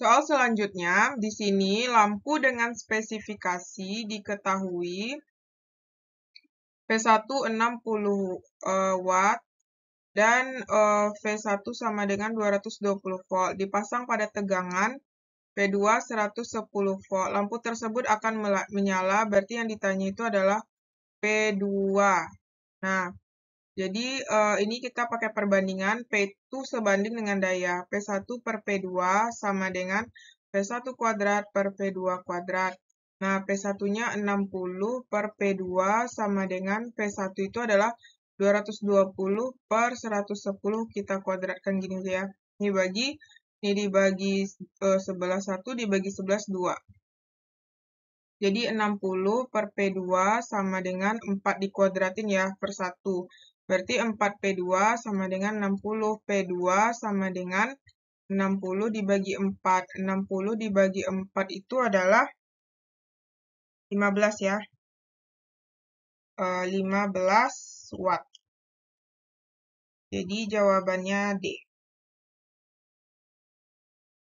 Soal selanjutnya, di sini lampu dengan spesifikasi diketahui V1 60 eh, watt dan eh, V1 sama dengan 220 volt dipasang pada tegangan V2 110 volt. Lampu tersebut akan menyala, berarti yang ditanya itu adalah v 2 Nah, jadi uh, ini kita pakai perbandingan P2 sebanding dengan daya P1 per P2 sama dengan P1 kuadrat per P2 kuadrat. Nah, P1-nya 60 per P2 sama dengan P1 itu adalah 220 per 110 kita kuadratkan gini ya. Ini bagi, ini dibagi uh, 11 1 dibagi 11 2. Jadi 60 per P2 sama dengan 4 dikuadratin ya per 1. Berarti 4P2 sama dengan 60. P2 sama dengan 60 dibagi 4. 60 dibagi 4 itu adalah 15 ya. 15 eh, Watt. Jadi jawabannya D.